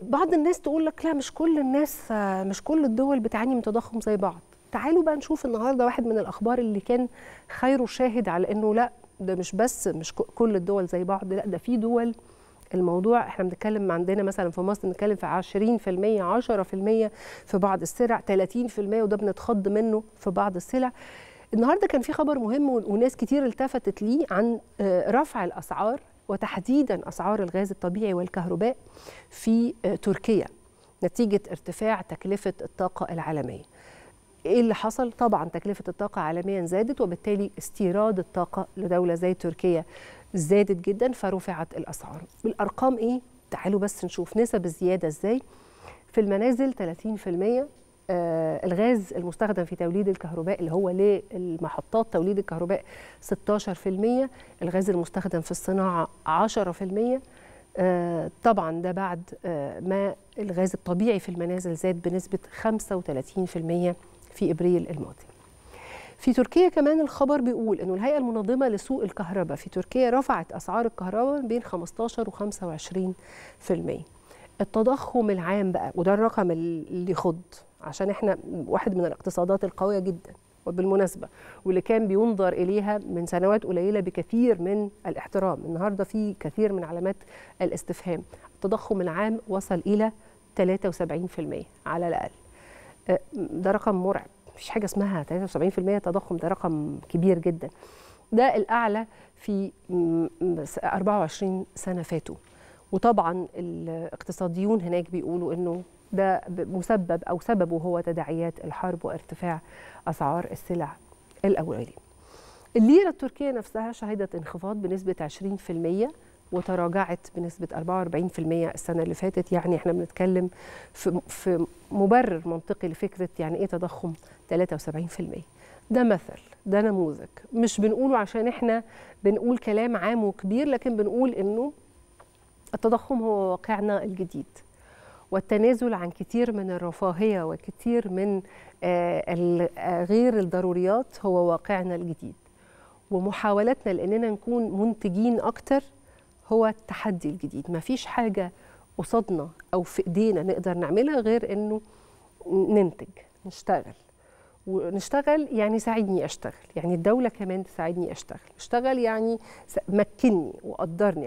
بعض الناس تقول لك لا مش كل الناس مش كل الدول بتعاني من تضخم زي بعض تعالوا بقى نشوف النهارده واحد من الاخبار اللي كان خيره شاهد على انه لا ده مش بس مش كل الدول زي بعض لا ده في دول الموضوع احنا بنتكلم عندنا مثلا في مصر بنتكلم في 20% 10% في بعض السلع 30% وده بنتخض منه في بعض السلع النهارده كان في خبر مهم وناس كتير التفتت ليه عن آه، رفع الاسعار وتحديدا اسعار الغاز الطبيعي والكهرباء في آه، تركيا نتيجه ارتفاع تكلفه الطاقه العالميه. ايه اللي حصل؟ طبعا تكلفه الطاقه عالميا زادت وبالتالي استيراد الطاقه لدوله زي تركيا زادت جدا فرفعت الاسعار. الارقام ايه؟ تعالوا بس نشوف نسب الزياده ازاي. في المنازل 30% آه، الغاز المستخدم في توليد الكهرباء اللي هو للمحطات توليد الكهرباء 16% الغاز المستخدم في الصناعة 10% آه، طبعا ده بعد آه، ما الغاز الطبيعي في المنازل زاد بنسبة 35% في إبريل الماضي في تركيا كمان الخبر بيقول أنه الهيئة المنظمة لسوق الكهرباء في تركيا رفعت أسعار الكهرباء بين 15 و 25% التضخم العام بقى وده الرقم اللي يخض عشان احنا واحد من الاقتصادات القويه جدا وبالمناسبه واللي كان بينظر اليها من سنوات قليله بكثير من الاحترام النهارده في كثير من علامات الاستفهام التضخم العام وصل الى 73% على الاقل آه، ده رقم مرعب مفيش حاجه اسمها 73% تضخم ده رقم كبير جدا ده الاعلى في 24 سنه فاتوا وطبعا الاقتصاديون هناك بيقولوا انه ده مسبب او سببه هو تداعيات الحرب وارتفاع اسعار السلع الاولي. الليره التركيه نفسها شهدت انخفاض بنسبه 20% وتراجعت بنسبه 44% السنه اللي فاتت يعني احنا بنتكلم في في مبرر منطقي لفكره يعني ايه تضخم 73%. ده مثل ده نموذج مش بنقوله عشان احنا بنقول كلام عام وكبير لكن بنقول انه التضخم هو واقعنا الجديد والتنازل عن كتير من الرفاهية وكتير من آه، آه، غير الضروريات هو واقعنا الجديد ومحاولتنا لأننا نكون منتجين أكتر هو التحدي الجديد مفيش حاجة قصادنا أو في إيدينا نقدر نعملها غير أنه ننتج نشتغل ونشتغل يعني ساعدني اشتغل يعني الدوله كمان تساعدني اشتغل اشتغل يعني مكني وقدرني